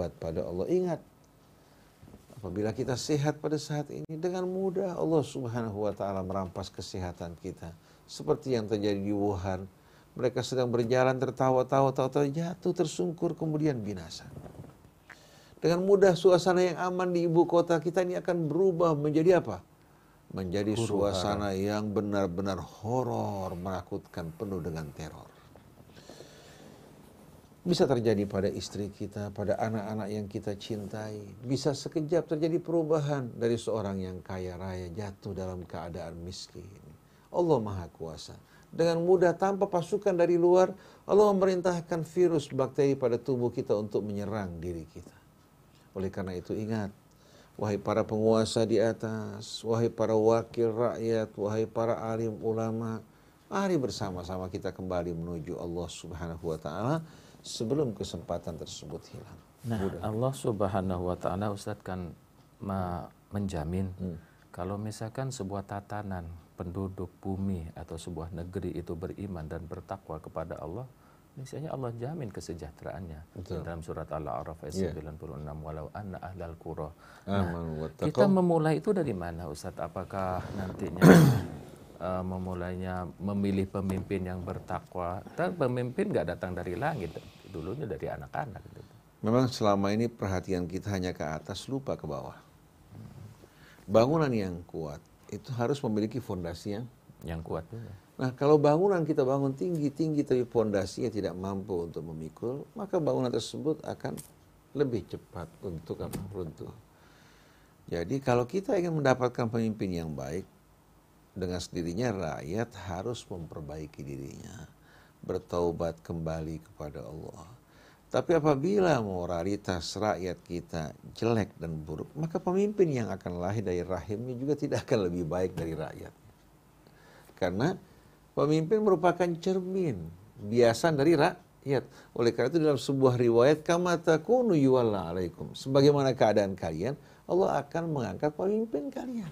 bertobat pada Allah. Ingat, apabila kita sehat pada saat ini, dengan mudah Allah Subhanahu wa Ta'ala merampas kesehatan kita, seperti yang terjadi di Wuhan. Mereka sedang berjalan tertawa-tawa, tawa-tawa jatuh, tersungkur, kemudian binasa. Dengan mudah suasana yang aman di ibu kota kita ini akan berubah menjadi apa? Menjadi suasana yang benar-benar horor, menakutkan, penuh dengan teror. Bisa terjadi pada istri kita, pada anak-anak yang kita cintai. Bisa sekejap terjadi perubahan dari seorang yang kaya raya jatuh dalam keadaan miskin. Allah Maha Kuasa. Dengan mudah tanpa pasukan dari luar, Allah memerintahkan virus bakteri pada tubuh kita untuk menyerang diri kita. Oleh karena itu ingat, wahai para penguasa di atas, wahai para wakil rakyat, wahai para alim ulama, mari bersama-sama kita kembali menuju Allah Subhanahu wa taala sebelum kesempatan tersebut hilang. Nah, Allah Subhanahu wa taala Ustadz kan menjamin hmm. kalau misalkan sebuah tatanan penduduk bumi atau sebuah negeri itu beriman dan bertakwa kepada Allah, Misalnya Allah jamin kesejahteraannya Betul. dalam surat Al-A'raf ayat yeah. Iya. 96 walau anna ahlal qura. Nah, kita memulai itu dari mana Ustaz? Apakah nantinya uh, memulainya memilih pemimpin yang bertakwa? Tapi pemimpin nggak datang dari langit dulunya dari anak-anak. Gitu. Memang selama ini perhatian kita hanya ke atas, lupa ke bawah. Bangunan yang kuat itu harus memiliki fondasi yang yang kuat. Nah, kalau bangunan kita bangun tinggi-tinggi tapi fondasinya tidak mampu untuk memikul, maka bangunan tersebut akan lebih cepat untuk apa runtuh. Jadi kalau kita ingin mendapatkan pemimpin yang baik, dengan sendirinya rakyat harus memperbaiki dirinya bertaubat kembali kepada Allah. Tapi apabila moralitas rakyat kita jelek dan buruk, maka pemimpin yang akan lahir dari rahimnya juga tidak akan lebih baik dari rakyat. Karena pemimpin merupakan cermin biasan dari rakyat. Oleh karena itu dalam sebuah riwayat kamata kunu yuwala alaikum. Sebagaimana keadaan kalian, Allah akan mengangkat pemimpin kalian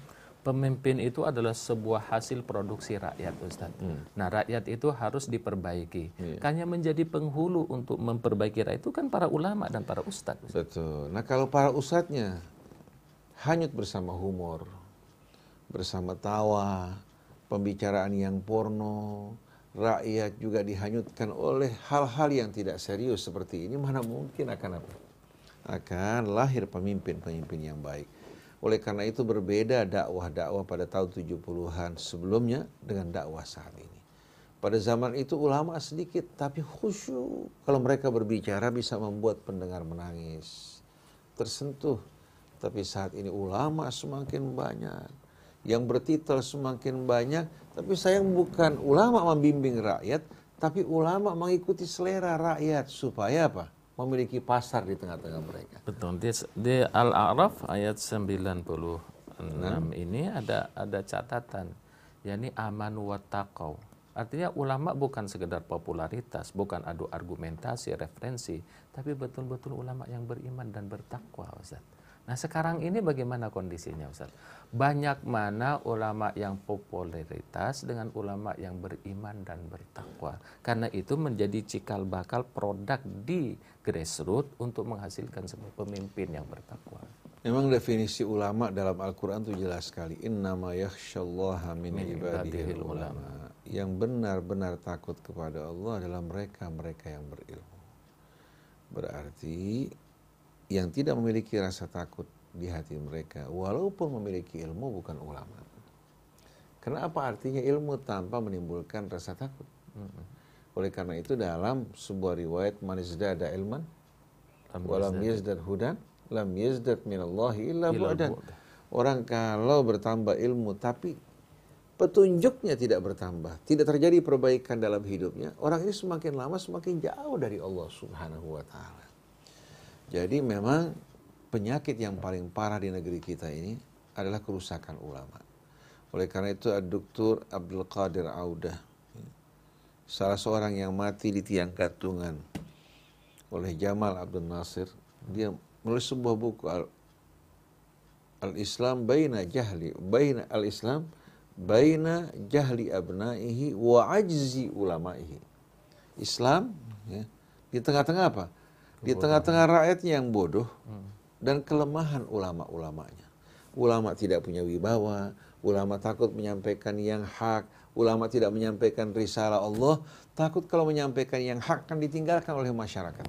pemimpin itu adalah sebuah hasil produksi rakyat Ustaz. Hmm. Nah rakyat itu harus diperbaiki. Yeah. Hanya menjadi penghulu untuk memperbaiki rakyat itu kan para ulama dan para Ustaz. Ustaz. Betul. Nah kalau para Ustaznya hanyut bersama humor, bersama tawa, pembicaraan yang porno, rakyat juga dihanyutkan oleh hal-hal yang tidak serius seperti ini, mana mungkin akan apa? Akan lahir pemimpin-pemimpin yang baik. Oleh karena itu berbeda dakwah-dakwah pada tahun 70-an sebelumnya dengan dakwah saat ini. Pada zaman itu ulama sedikit tapi khusyuk. Kalau mereka berbicara bisa membuat pendengar menangis, tersentuh. Tapi saat ini ulama semakin banyak, yang bertitel semakin banyak, tapi sayang bukan ulama membimbing rakyat, tapi ulama mengikuti selera rakyat supaya apa? memiliki pasar di tengah-tengah mereka. Betul. Di, di Al-A'raf ayat 96 hmm? Nah. ini ada ada catatan yakni aman wa taqaw. Artinya ulama bukan sekedar popularitas, bukan adu argumentasi, referensi, tapi betul-betul ulama yang beriman dan bertakwa, Ustaz. Nah sekarang ini bagaimana kondisinya Ustaz? Banyak mana ulama yang popularitas dengan ulama yang beriman dan bertakwa. Karena itu menjadi cikal bakal produk di grassroots untuk menghasilkan sebuah pemimpin yang bertakwa. Memang definisi ulama dalam Al-Quran itu jelas sekali. Innama yakshallaha min ibadihil ulama. Yang benar-benar takut kepada Allah adalah mereka-mereka yang berilmu. Berarti yang tidak memiliki rasa takut di hati mereka walaupun memiliki ilmu bukan ulama. Karena apa artinya ilmu tanpa menimbulkan rasa takut? Oleh karena itu dalam sebuah riwayat manisda ada ilman walam yizdad hudan lam yizdad minallahi illa bu'dan. Orang kalau bertambah ilmu tapi petunjuknya tidak bertambah, tidak terjadi perbaikan dalam hidupnya, orang ini semakin lama semakin jauh dari Allah Subhanahu wa taala. Jadi memang penyakit yang paling parah di negeri kita ini adalah kerusakan ulama. Oleh karena itu Dr. Abdul Qadir Audah salah seorang yang mati di tiang gantungan oleh Jamal Abdul Nasir, dia menulis sebuah buku Al, Islam baina jahli baina Al Islam baina jahli abnaihi wa ajzi ulama'ihi. Islam ya, di tengah-tengah apa? di tengah-tengah rakyatnya yang bodoh hmm. dan kelemahan ulama-ulamanya. Ulama tidak punya wibawa, ulama takut menyampaikan yang hak, ulama tidak menyampaikan risalah Allah, takut kalau menyampaikan yang hak akan ditinggalkan oleh masyarakat.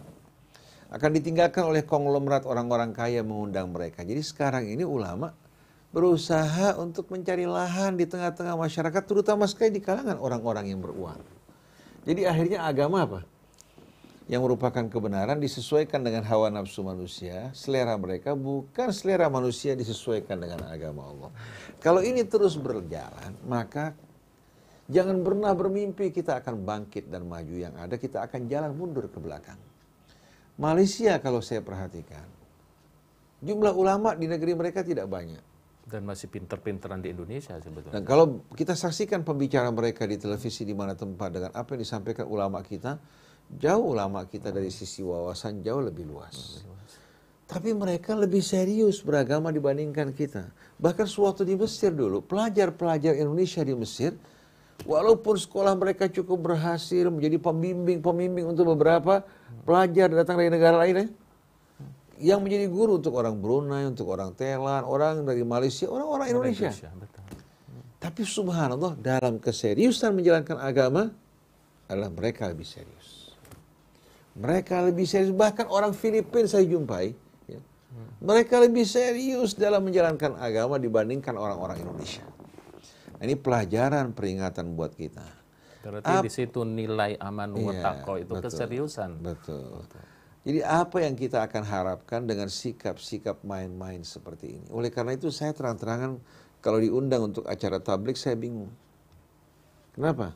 Akan ditinggalkan oleh konglomerat orang-orang kaya mengundang mereka. Jadi sekarang ini ulama berusaha untuk mencari lahan di tengah-tengah masyarakat, terutama sekali di kalangan orang-orang yang beruang. Jadi akhirnya agama apa? yang merupakan kebenaran disesuaikan dengan hawa nafsu manusia, selera mereka bukan selera manusia disesuaikan dengan agama Allah. Kalau ini terus berjalan, maka jangan pernah bermimpi kita akan bangkit dan maju yang ada, kita akan jalan mundur ke belakang. Malaysia kalau saya perhatikan, jumlah ulama di negeri mereka tidak banyak. Dan masih pinter-pinteran di Indonesia sebetulnya. Dan kalau kita saksikan pembicaraan mereka di televisi di mana tempat dengan apa yang disampaikan ulama kita, Jauh lama kita dari sisi wawasan jauh lebih luas. Tapi mereka lebih serius beragama dibandingkan kita. Bahkan suatu di Mesir dulu, pelajar-pelajar Indonesia di Mesir, walaupun sekolah mereka cukup berhasil menjadi pembimbing-pembimbing untuk beberapa pelajar datang dari negara lain, eh, yang menjadi guru untuk orang Brunei, untuk orang Thailand, orang dari Malaysia, orang-orang Indonesia. Tapi subhanallah, dalam keseriusan menjalankan agama, adalah mereka lebih serius. Mereka lebih serius. Bahkan orang Filipin saya jumpai. Ya, mereka lebih serius dalam menjalankan agama dibandingkan orang-orang Indonesia. Nah, ini pelajaran peringatan buat kita. Berarti di situ nilai aman iya, takwa itu betul, keseriusan. Betul. betul. Jadi apa yang kita akan harapkan dengan sikap-sikap main-main seperti ini? Oleh karena itu saya terang-terangan kalau diundang untuk acara tablik saya bingung. Kenapa?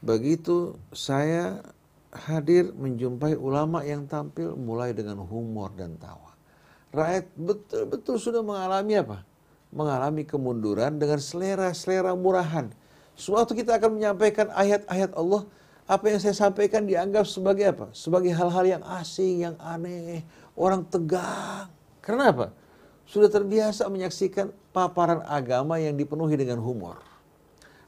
Begitu saya hadir menjumpai ulama yang tampil mulai dengan humor dan tawa. Rakyat betul-betul sudah mengalami apa? Mengalami kemunduran dengan selera-selera murahan. Suatu kita akan menyampaikan ayat-ayat Allah. Apa yang saya sampaikan dianggap sebagai apa? Sebagai hal-hal yang asing, yang aneh. Orang tegang. Karena apa? Sudah terbiasa menyaksikan paparan agama yang dipenuhi dengan humor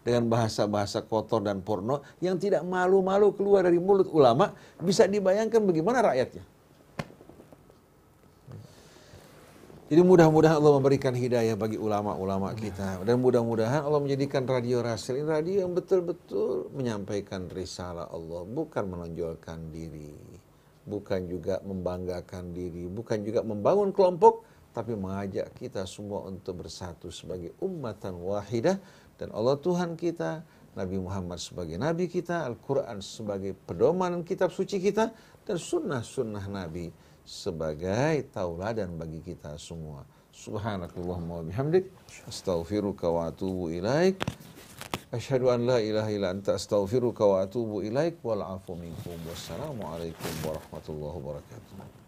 dengan bahasa-bahasa kotor dan porno yang tidak malu-malu keluar dari mulut ulama, bisa dibayangkan bagaimana rakyatnya. Jadi mudah-mudahan Allah memberikan hidayah bagi ulama-ulama kita dan mudah-mudahan Allah menjadikan radio Rasil ini radio yang betul-betul menyampaikan risalah Allah, bukan menonjolkan diri, bukan juga membanggakan diri, bukan juga membangun kelompok, tapi mengajak kita semua untuk bersatu sebagai ummatan wahidah dan Allah Tuhan kita, Nabi Muhammad sebagai Nabi kita, Al-Quran sebagai pedoman kitab suci kita, dan sunnah-sunnah Nabi sebagai tauladan bagi kita semua. Subhanakallahumma wa bihamdik, astaghfiruka wa atubu ilaik. Asyhadu an la ilaha illa anta astaghfiruka wa atubu ilaik wal minkum. Wassalamualaikum warahmatullahi wabarakatuh.